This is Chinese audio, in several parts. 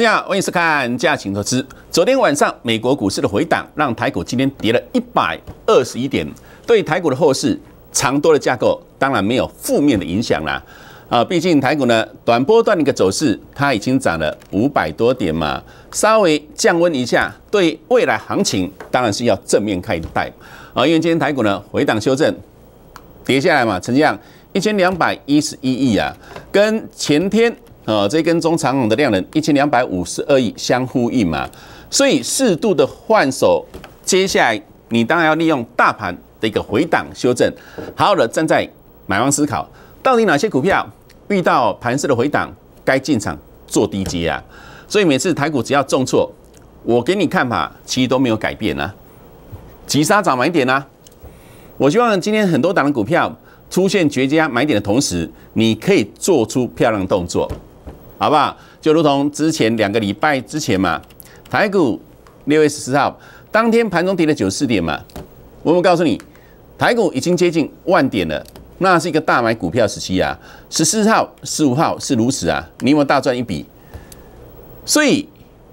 大家好，欢迎收看《嘉庆投资》。昨天晚上美国股市的回档，让台股今天跌了一百二十一点。对台股的后市，长多的架构当然没有负面的影响啦。啊，毕竟台股呢短波段的一个走势，它已经涨了五百多点嘛，稍微降温一下，对未来行情当然是要正面看待。啊，因为今天台股呢回档修正跌下来嘛，成交量一千两百一十一亿啊，跟前天。呃，这跟中长线的量能一千两百五十二亿相呼应嘛，所以适度的换手，接下来你当然要利用大盘的一个回档修正，好好的站在买方思考，到底哪些股票遇到盘势的回档该进场做低阶啊？所以每次台股只要重挫，我给你看法，其实都没有改变啊，急杀找买点啦！我希望今天很多档的股票出现绝佳买点的同时，你可以做出漂亮动作。好不好？就如同之前两个礼拜之前嘛，台股六月十四号当天盘中跌了九四点嘛，我们告诉你，台股已经接近万点了，那是一个大买股票时期啊。十四号、十五号是如此啊，你有没有大赚一笔？所以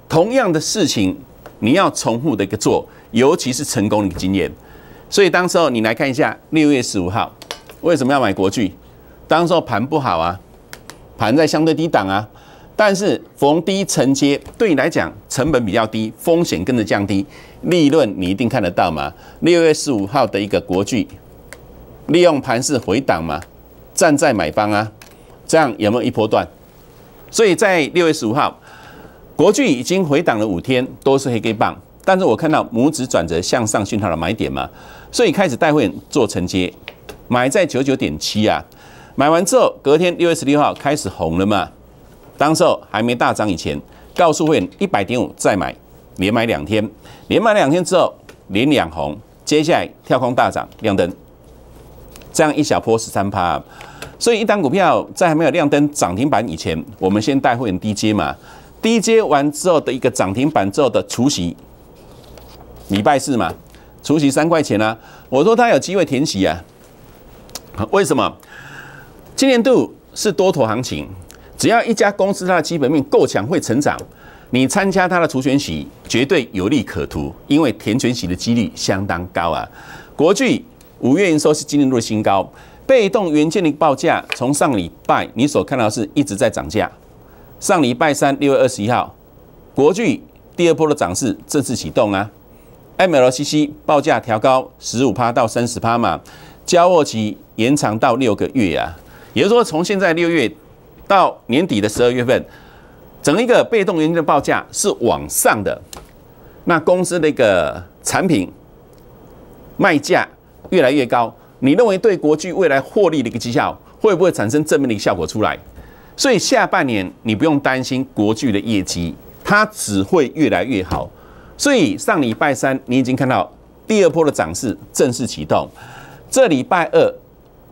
同样的事情你要重复的一个做，尤其是成功的经验。所以当时候你来看一下，六月十五号为什么要买国巨？当时候盘不好啊。盘在相对低档啊，但是逢低承接对你来讲成本比较低，风险跟着降低，利润你一定看得到嘛？六月十五号的一个国巨，利用盘势回档嘛，站在买方啊，这样有没有一波段？所以在六月十五号，国巨已经回档了五天，都是黑 K 棒，但是我看到拇指转折向上讯号的买点嘛，所以开始带会做承接，买在九九点七啊。买完之后，隔天六月十六号开始红了嘛？当时还没大涨以前，告诉会员一百点五再买，连买两天，连买两天之后连两红，接下来跳空大涨亮灯，这样一小波十三趴。所以一单股票在还没有亮灯涨停板以前，我们先带会员低接嘛，低接完之后的一个涨停板之后的除夕，礼拜四嘛，除夕三块钱啊，我说他有机会填息啊，为什么？今年度是多头行情，只要一家公司它的基本面够强，会成长，你参加它的除权洗绝对有利可图，因为填权洗的几率相当高啊。国巨五月营收是今年度的新高，被动元件的报价从上礼拜你所看到是一直在涨价。上礼拜三六月二十一号，国巨第二波的涨势正式启动啊。MLCC 报价调高十五趴到三十趴嘛，交货期延长到六个月啊。比如说，从现在六月到年底的十二月份，整一个被动元件报价是往上的，那公司的一个产品卖价越来越高，你认为对国际未来获利的一个绩效会不会产生正面的一个效果出来？所以下半年你不用担心国际的业绩，它只会越来越好。所以上礼拜三你已经看到第二波的涨势正式启动，这礼拜二。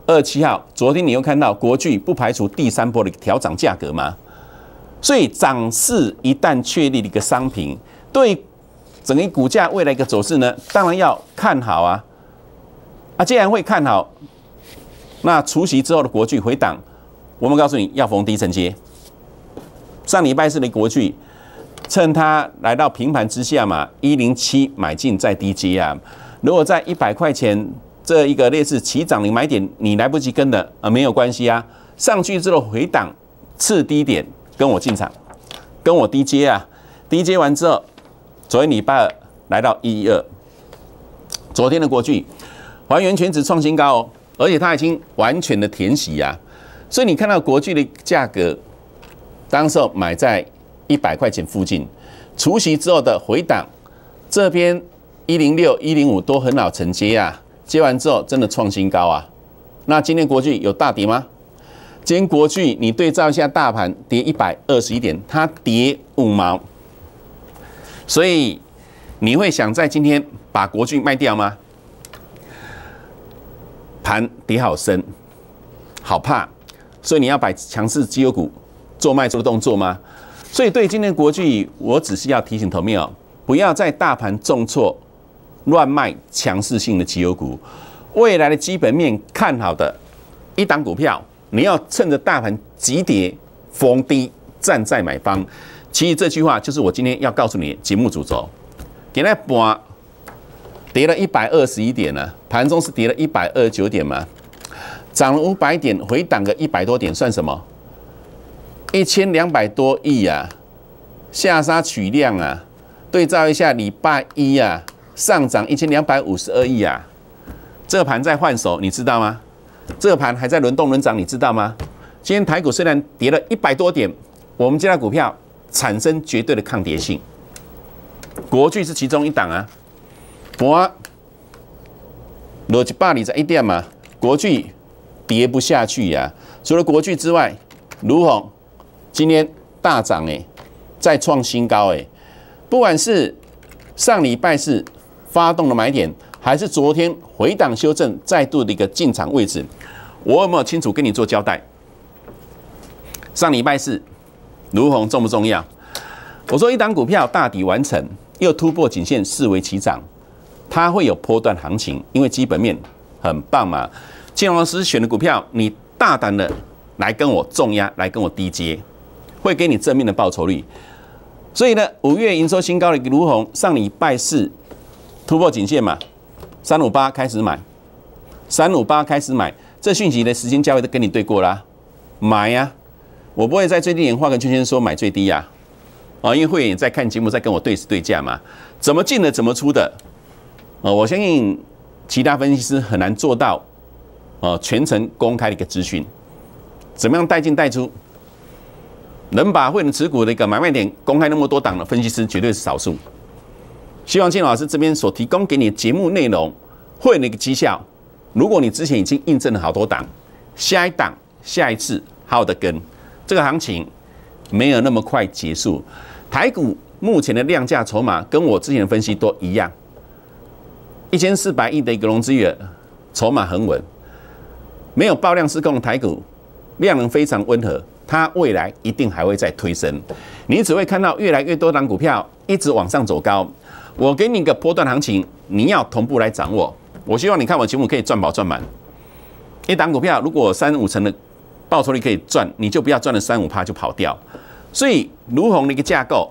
二七号，昨天你又看到国巨不排除第三波的调涨价格吗？所以涨势一旦确立的一个商品，对整个股价未来一个走势呢，当然要看好啊！啊，既然会看好，那除夕之后的国巨回档，我们告诉你要逢低承接。上礼拜四的国巨，趁它来到平盘之下嘛，一零七买进再低接啊。如果在一百块钱。这一个类似起涨的买点，你来不及跟的啊，没有关系啊。上去之后回档次低点，跟我进场，跟我低接啊。低接完之后，昨天礼拜二来到一一二，昨天的国巨还原全值创新高，哦，而且它已经完全的填息啊。所以你看到国巨的价格，当时候买在一百块钱附近，除息之后的回档，这边一零六、一零五都很好承接啊。接完之后真的创新高啊！那今天国巨有大跌吗？今天国巨你对照一下大盘跌一百二十一点，它跌五毛，所以你会想在今天把国巨卖掉吗？盘跌好深，好怕，所以你要把强势绩优股做卖出的动作吗？所以对今天国巨，我只是要提醒投命哦，不要在大盘重挫。乱卖强势性的绩优股，未来的基本面看好的一档股票，你要趁着大盘急跌逢低站在买方。其实这句话就是我今天要告诉你节目主轴。给它盘跌了一百二十一点呢，盘中是跌了一百二十九点嘛，涨了五百点，回档个一百多点算什么？一千两百多亿啊，下杀取量啊，对照一下礼拜一啊。上涨一千两百五十二亿啊！这盘在换手，你知道吗？这盘还在轮动轮涨，你知道吗？今天台股虽然跌了一百多点，我们家的股票产生绝对的抗跌性，国巨是其中一档啊。博逻辑霸里在一点嘛，国巨跌不下去呀。除了国巨之外，如鸿今天大涨哎，再创新高哎。不管是上礼拜是。发动的买点，还是昨天回档修正再度的一个进场位置？我有没有清楚跟你做交代？上礼拜四，卢红重不重要？我说一档股票大底完成，又突破颈线，视为起涨，它会有波段行情，因为基本面很棒嘛。金融师选的股票，你大胆的来跟我重压，来跟我低接，会给你正面的报酬率。所以呢，五月营收新高的卢红，上礼拜四。突破警线嘛，三五八开始买，三五八开始买，这讯息的时间价位都跟你对过啦，买呀！我不会在最低点画个圈圈说买最低呀，啊，因为会员在看节目，在跟我对时对价嘛，怎么进的怎么出的，啊，我相信其他分析师很难做到，啊，全程公开的一个资讯，怎么样带进带出，能把会员持股的一个买卖点公开那么多档的分析师绝对是少数。希望金老师这边所提供给你的节目内容会有那个绩效。如果你之前已经印证了好多档，下一档下一次，好的，跟这个行情没有那么快结束。台股目前的量价筹码跟我之前的分析都一样，一千四百亿的一个融资源，筹码很稳，没有爆量失控的台股，量能非常温和，它未来一定还会再推升。你只会看到越来越多档股票一直往上走高。我给你个波段行情，你要同步来掌握。我希望你看我节目可以赚饱赚满。一档股票如果三五成的报酬率可以赚，你就不要赚了三五趴就跑掉。所以如虹的一个架构，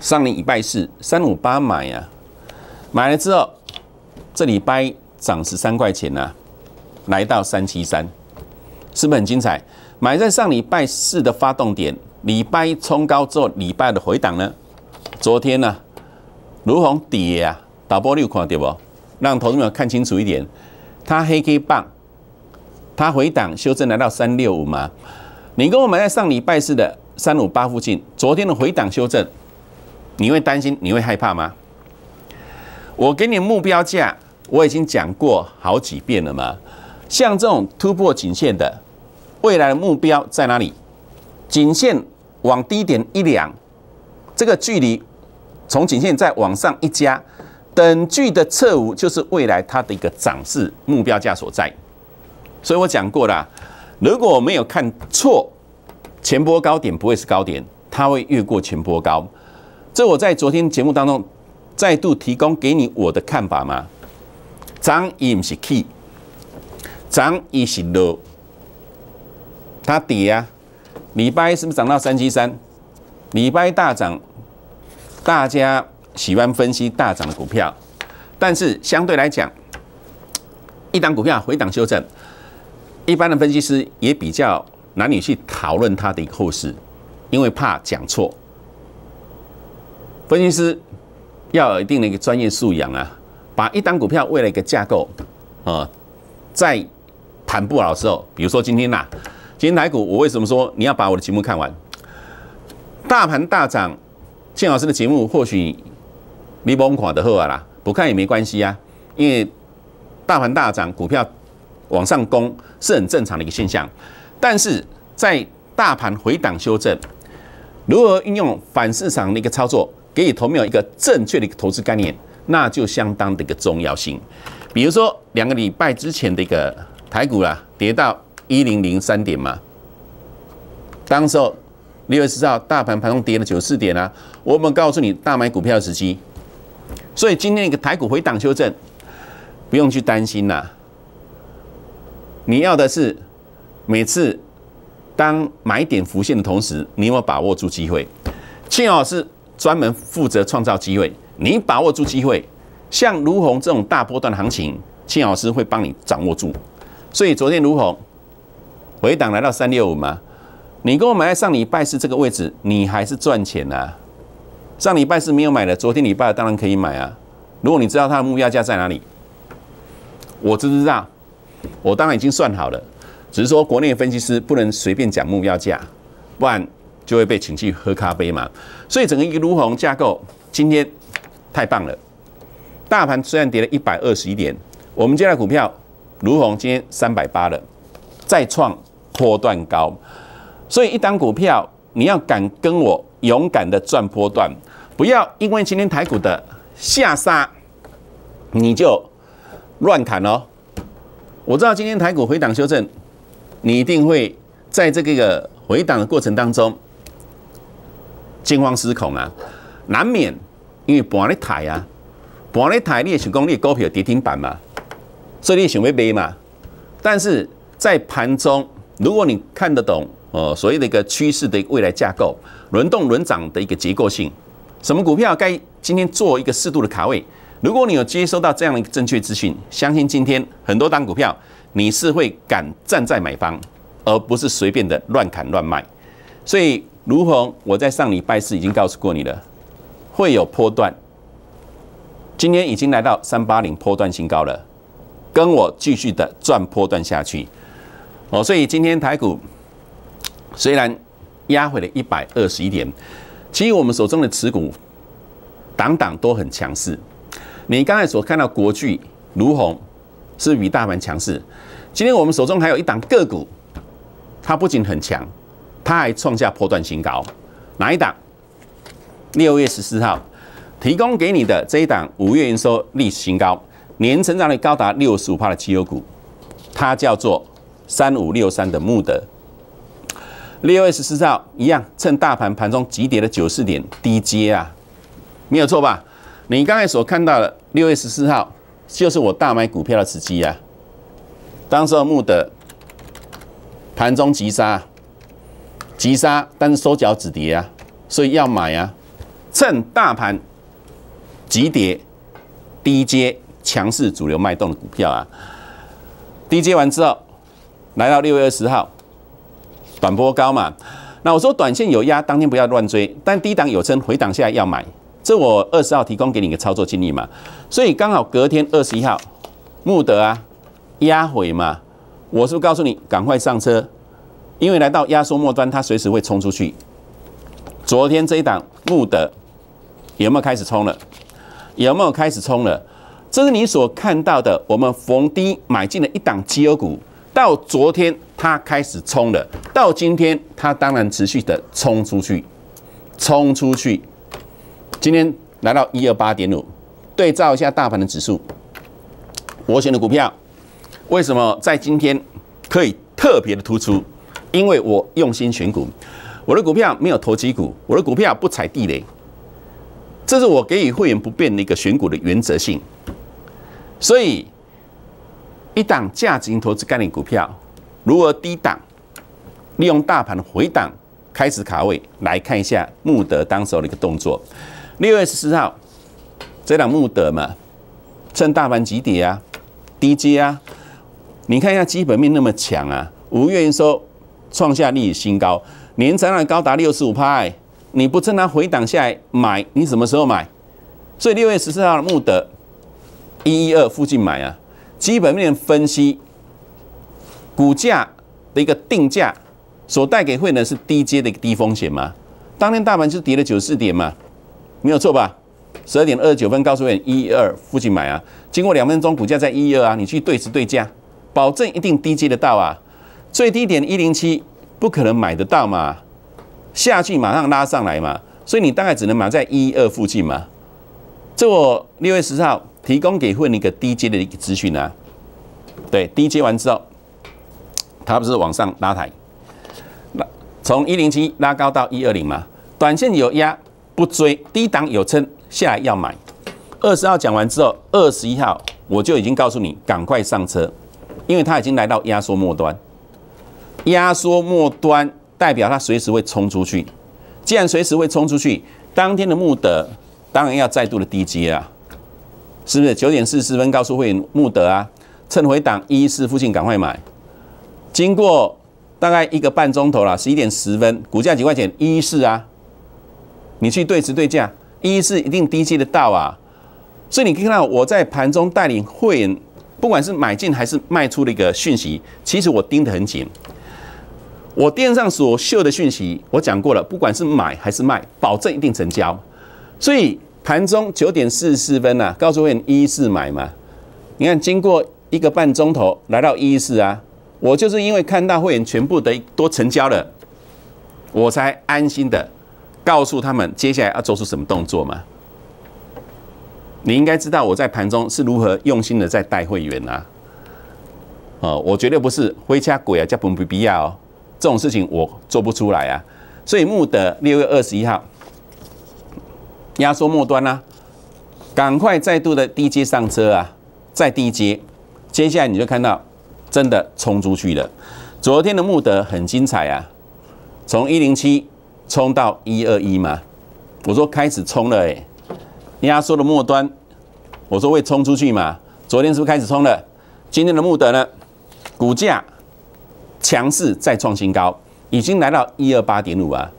上礼拜四三五八买啊，买了之后，这礼拜涨十三块钱啊，来到三七三，是不是很精彩？买在上礼拜四的发动点，礼拜一冲高之后，礼拜的回档呢？昨天呢？如鸿跌啊，导你有看到不？让投资者看清楚一点，它黑 K 棒，它回档修正来到三六五吗？你跟我们在上礼拜四的三五八附近，昨天的回档修正，你会担心？你会害怕吗？我给你目标价，我已经讲过好几遍了嘛。像这种突破颈线的，未来的目标在哪里？颈线往低点一两，这个距离。从颈线再往上一加，等距的侧无就是未来它的一个涨势目标价所在。所以我讲过了，如果我没有看错，前波高点不会是高点，它会越过前波高。这我在昨天节目当中再度提供给你我的看法吗？涨也不是 key，涨也是 low，它跌呀。礼拜是不是涨到三七三？礼拜大涨。大家喜欢分析大涨的股票，但是相对来讲，一档股票回档修正，一般的分析师也比较难以去讨论它的一个后市，因为怕讲错。分析师要有一定的一个专业素养啊，把一档股票为了一个架构啊，在谈不好的时候，比如说今天呐，今天台股，我为什么说你要把我的节目看完？大盘大涨。金老师的节目或许你崩看的好啊啦，不看也没关系啊，因为大盘大涨，股票往上攻是很正常的一个现象。但是在大盘回档修正，如何运用反市场的一个操作，给予投友一个正确的投资概念，那就相当的一个重要性。比如说两个礼拜之前的一个台股啦，跌到一零零三点嘛，当时候。六月十四号大盘盘中跌了九四点啊，我们告诉你大买股票的时机，所以今天一个台股回档修正，不用去担心啊。你要的是每次当买点浮现的同时，你有没有把握住机会？庆老师专门负责创造机会，你把握住机会，像如虹这种大波段的行情，庆老师会帮你掌握住。所以昨天如虹回档来到三六五吗？你跟我买在上礼拜四这个位置，你还是赚钱呐。上礼拜四没有买的，昨天礼拜当然可以买啊。如果你知道它的目标价在哪里，我知不知道？我当然已经算好了，只是说国内分析师不能随便讲目标价，不然就会被请去喝咖啡嘛。所以整个一个卢虹架构今天太棒了，大盘虽然跌了一百二十一点，我们天的股票卢虹今天三百八了，再创波段高。所以，一单股票你要敢跟我勇敢的赚波段，不要因为今天台股的下杀，你就乱砍哦。我知道今天台股回档修正，你一定会在这个回档的过程当中惊慌失恐啊，难免因为博了台啊，博了台你也成功，你股票跌停板嘛，所以你想要杯嘛。但是在盘中，如果你看得懂。呃所谓的一个趋势的未来架构，轮动轮涨的一个结构性，什么股票该今天做一个适度的卡位。如果你有接收到这样的一个正确资讯，相信今天很多单股票你是会敢站在买方，而不是随便的乱砍乱卖。所以，如何？我在上礼拜四已经告诉过你了，会有波段。今天已经来到三八零波段新高了，跟我继续的赚波段下去。哦，所以今天台股。虽然压回了一百二十一点，其实我们手中的持股档档都很强势。你刚才所看到国巨、卢红是比大盘强势。今天我们手中还有一档个股，它不仅很强，它还创下破断新高。哪一档？六月十四号提供给你的这一档五月营收历史新高、年成长率高达六十五的绩优股，它叫做三五六三的穆德。六月十四号一样，趁大盘盘中急跌的九四点低接啊，没有错吧？你刚才所看到的六月十四号就是我大买股票的时机啊。当时木的盘中急杀，急杀，但是收脚止跌啊，所以要买啊，趁大盘急跌低接强势主流脉动的股票啊。低接完之后，来到六月二十号。短波高嘛，那我说短线有压，当天不要乱追，但低档有升，回档下要买，这我二十号提供给你一个操作建议嘛。所以刚好隔天二十一号，穆德啊压回嘛，我是不是告诉你赶快上车？因为来到压缩末端，它随时会冲出去。昨天这一档穆德有没有开始冲了？有没有开始冲了？这是你所看到的，我们逢低买进了一档基优股。到昨天，它开始冲了；到今天，它当然持续的冲出去，冲出去。今天来到一二八点五，对照一下大盘的指数。我选的股票，为什么在今天可以特别的突出？因为我用心选股，我的股票没有投机股，我的股票不踩地雷。这是我给予会员不变的一个选股的原则性，所以。一档价值型投资概念股票，如何低档？利用大盘回档开始卡位，来看一下穆德当候的一个动作。六月十四号，这档穆德嘛，趁大盘急跌啊，低阶啊，你看一下基本面那么强啊，五月一说创下历史新高，年成长高达六十五%，你不趁它回档下来买，你什么时候买？所以六月十四号穆德一一二附近买啊。基本面分析，股价的一个定价，所带给会呢，是低阶的一个低风险吗？当天大盘是跌了九十四点嘛，没有错吧？十二点二十九分告诉你一二附近买啊，经过两分钟股价在一二啊，你去对时对价，保证一定低阶得到啊。最低点一零七不可能买得到嘛，下去马上拉上来嘛，所以你大概只能买在一二附近嘛。这我六月十号。提供给会那个低阶的一个资讯啊，对，低阶完之后，它不是往上拉抬，那从一零七拉高到一二零嘛，短线有压不追，低档有撑下来要买。二十号讲完之后，二十一号我就已经告诉你赶快上车，因为它已经来到压缩末端，压缩末端代表它随时会冲出去，既然随时会冲出去，当天的目德当然要再度的低阶啊。是不是九点四十分告诉会员穆德啊，趁回档一四附近赶快买。经过大概一个半钟头了，十一点十分，股价几块钱一四啊？你去对时对价，一四一定低接得到啊。所以你可以看到我在盘中带领会员，不管是买进还是卖出的一个讯息，其实我盯得很紧。我电上所秀的讯息，我讲过了，不管是买还是卖，保证一定成交。所以。盘中九点四十四分呐，告诉会员一四买嘛。你看，经过一个半钟头来到一四啊，我就是因为看到会员全部的都成交了，我才安心的告诉他们接下来要做出什么动作嘛。你应该知道我在盘中是如何用心的在带会员啊。哦，我绝对不是灰加鬼啊，叫不不必要哦，这种事情我做不出来啊。所以木德六月二十一号。压缩末端啦，赶快再度的低阶上车啊，再低阶，接下来你就看到真的冲出去了。昨天的穆德很精彩啊，从一零七冲到一二一嘛，我说开始冲了哎，压缩的末端，我说会冲出去嘛，昨天是不是开始冲了？今天的穆德呢，股价强势再创新高，已经来到一二八点五啊。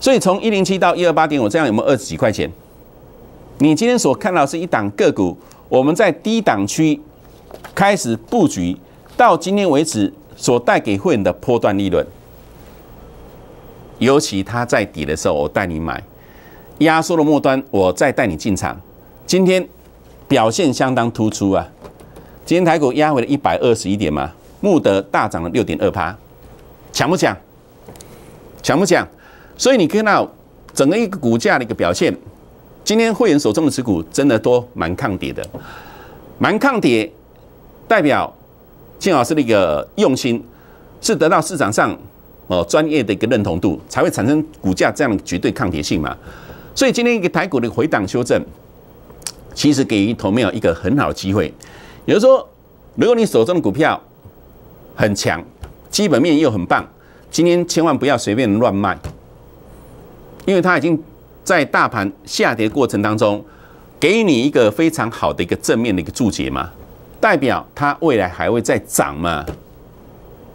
所以从一零七到一二八点五，这样有没有二十几块钱？你今天所看到是一档个股，我们在低档区开始布局，到今天为止所带给会员的波段利润，尤其它在底的时候，我带你买，压缩的末端我再带你进场。今天表现相当突出啊！今天台股压回了一百二十一点嘛，穆德大涨了六点二趴，抢不抢？抢不抢？所以你看到整个一个股价的一个表现，今天会员手中的持股真的都蛮抗跌的，蛮抗跌，代表老师的一个用心，是得到市场上哦专业的一个认同度，才会产生股价这样的绝对抗跌性嘛。所以今天一个台股的回档修正，其实给投没有一个很好的机会。也就是说，如果你手中的股票很强，基本面又很棒，今天千万不要随便乱卖。因为它已经在大盘下跌过程当中，给你一个非常好的一个正面的一个注解嘛，代表它未来还会再涨嘛，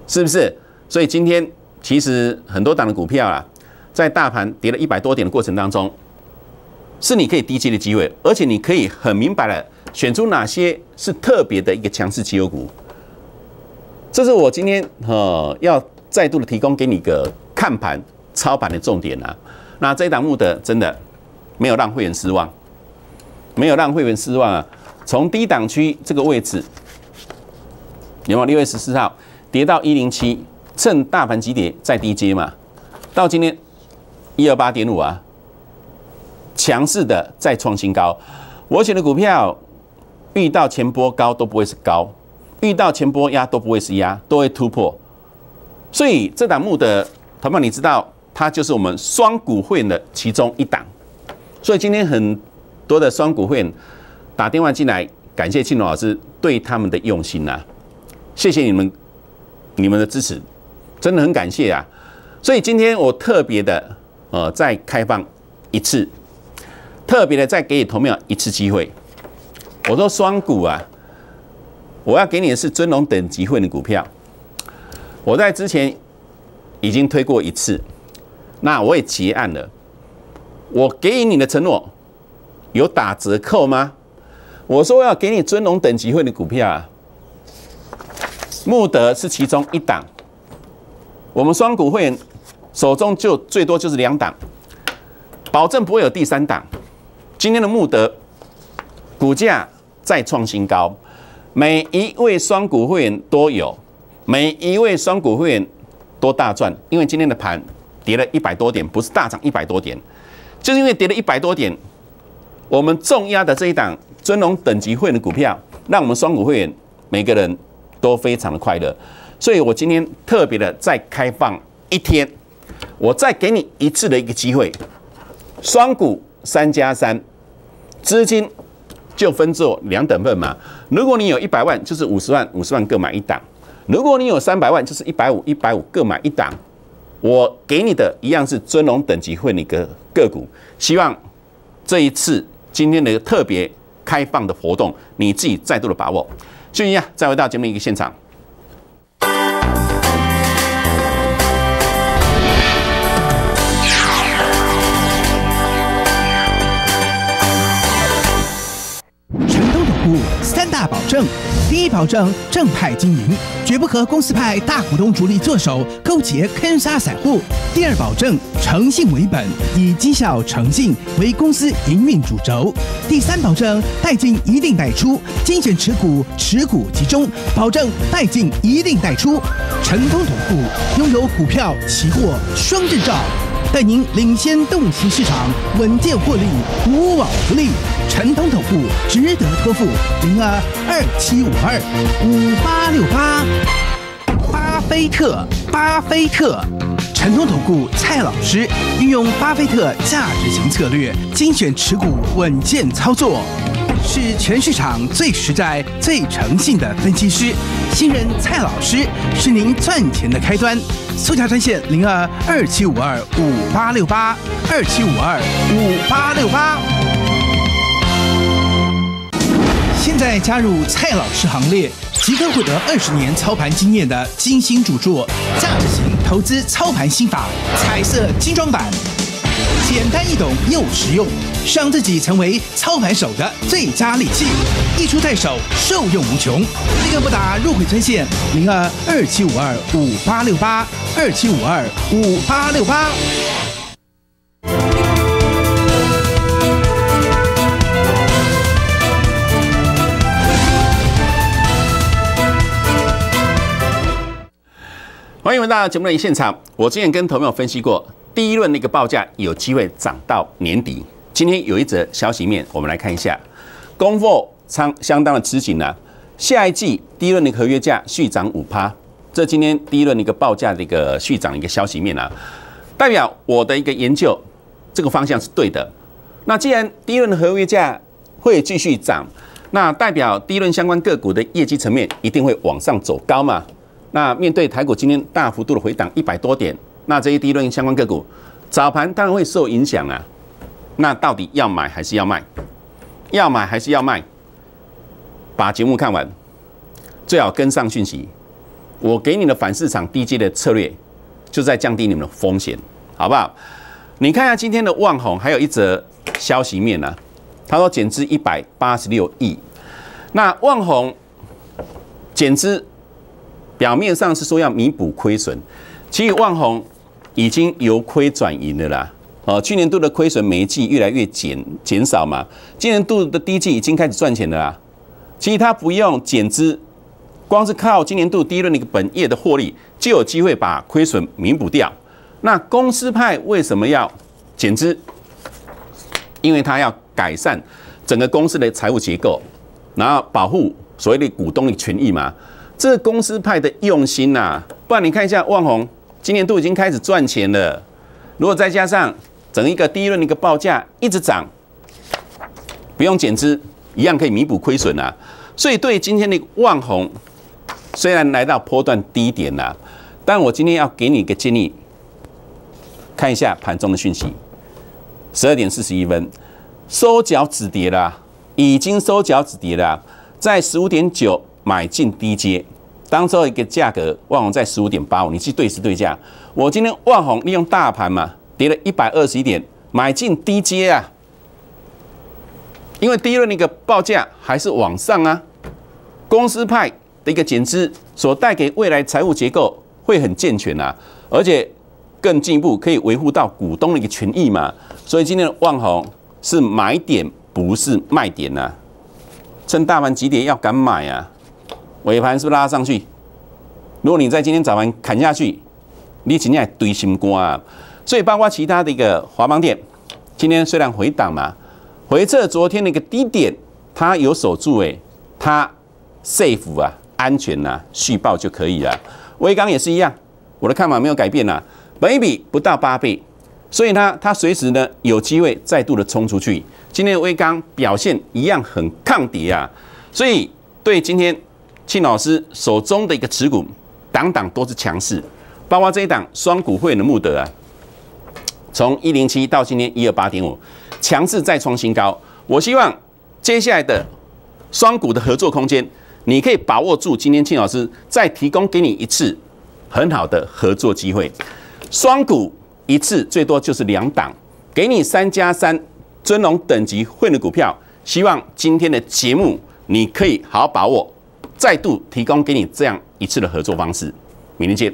是不是？所以今天其实很多档的股票啊，在大盘跌了一百多点的过程当中，是你可以低吸的机会，而且你可以很明白了选出哪些是特别的一个强势绩优股。这是我今天呃要再度的提供给你一个看盘操盘的重点啊。那这一档木的真的没有让会员失望，没有让会员失望啊！从低档区这个位置，你看六月十四号跌到一零七，趁大盘急跌再低接嘛，到今天一二八点五啊，强势的再创新高。我选的股票遇到前波高都不会是高，遇到前波压都不会是压，都会突破。所以这档目的，同学们你知道。它就是我们双股会的其中一档，所以今天很多的双股会员打电话进来，感谢庆龙老师对他们的用心呐，谢谢你们，你们的支持，真的很感谢啊！所以今天我特别的呃，再开放一次，特别的再给你投票一次机会。我说双股啊，我要给你的是尊龙等级会的股票，我在之前已经推过一次。那我也结案了。我给你的承诺有打折扣吗？我说要给你尊龙等级会的股票啊，慕德是其中一档。我们双股会员手中就最多就是两档，保证不会有第三档。今天的慕德股价再创新高，每一位双股会员都有，每一位双股会员都大赚，因为今天的盘。跌了一百多点，不是大涨一百多点，就是因为跌了一百多点，我们重压的这一档尊龙等级会员的股票，让我们双股会员每个人都非常的快乐，所以我今天特别的再开放一天，我再给你一次的一个机会，双股三加三，资金就分作两等份嘛。如果你有一百万，就是五十万，五十万各买一档；如果你有三百万，就是一百五，一百五各买一档。我给你的一样是尊荣等级会，你个个股，希望这一次今天的特别开放的活动，你自己再度的把握。就这样，再回到节目一个现场。三大保证：第一保证正派经营，绝不和公司派大股东主力做手勾结坑杀散户；第二保证诚信为本，以绩效诚信为公司营运主轴；第三保证代进一定代出，精选持股，持股集中，保证代进一定代出，成功同步，拥有股票期货双证照。带您领先洞悉市场，稳健获利，无往不利。陈通投顾值得托付，零二二七五二五八六八。巴菲特，巴菲特，陈通投顾蔡老师运用巴菲特价值型策略，精选持股，稳健操作。是全市场最实在、最诚信的分析师，新人蔡老师是您赚钱的开端。速加专线零二二七五二五八六八二七五二五八六八。现在加入蔡老师行列，即可获得二十年操盘经验的《精心主作价值型投资操盘心法》彩色精装版，简单易懂又实用。让自己成为操盘手的最佳利器，一出在手，受用无穷。立个拨打入会专线零二二七五二五八六八二七五二五八六八。欢迎回到节目的现场。我之前跟朋友分析过，第一轮那个报价有机会涨到年底。今天有一则消息面，我们来看一下，供货仓相当的吃紧呢。下一季第一轮的合约价续涨五趴，这今天第一轮的一个报价的一个续涨的一个消息面啊，代表我的一个研究，这个方向是对的。那既然第一轮合约价会继续涨，那代表第一轮相关个股的业绩层面一定会往上走高嘛？那面对台股今天大幅度的回档一百多点，那这一第一轮相关个股早盘当然会受影响啊。那到底要买还是要卖？要买还是要卖？把节目看完，最好跟上讯息。我给你的反市场低阶的策略，就在降低你们的风险，好不好？你看一下今天的万红，还有一则消息面呢。他说减资一百八十六亿，那万红减资表面上是说要弥补亏损，其实万红已经由亏转盈的啦。哦，去年度的亏损每一季越来越减减少嘛，今年度的第一季已经开始赚钱了啊，其实他不用减资，光是靠今年度第一轮那个本业的获利，就有机会把亏损弥补掉。那公司派为什么要减资？因为他要改善整个公司的财务结构，然后保护所谓的股东的权益嘛。这公司派的用心呐，不然你看一下万宏，今年度已经开始赚钱了，如果再加上。整一个第一轮的一个报价一直涨，不用减资一样可以弥补亏损啊。所以对今天的万红，虽然来到波段低点啦，但我今天要给你一个建议，看一下盘中的讯息。十二点四十一分收脚止跌了，已经收脚止跌了，在十五点九买进低阶，当候一个价格万红在十五点八五，你去对时对价。我今天万红利用大盘嘛。跌了一百二十点，买进低阶啊，因为第一轮那个报价还是往上啊。公司派的一个减资，所带给未来财务结构会很健全啊，而且更进一步可以维护到股东的一个权益嘛。所以今天的万虹是买点不是卖点呐，趁大盘急跌要敢买啊，尾盘是不是拉上去？如果你在今天早盘砍下去，你今天堆心肝啊。所以，包括其他的一个华邦电，今天虽然回档嘛，回撤昨天的一个低点，它有守住，哎，它 safe 啊，安全呐，续报就可以了。微钢也是一样，我的看法没有改变啦，本一比不到八倍，所以呢，它随时呢有机会再度的冲出去。今天的微表现一样很抗跌啊，所以对今天庆老师手中的一个持股，档档都是强势，包括这一档双股汇的穆德啊。从一零七到今天一二八点五，强势再创新高。我希望接下来的双股的合作空间，你可以把握住。今天庆老师再提供给你一次很好的合作机会，双股一次最多就是两档，给你三加三尊龙等级混的股票。希望今天的节目你可以好好把握，再度提供给你这样一次的合作方式。明天见。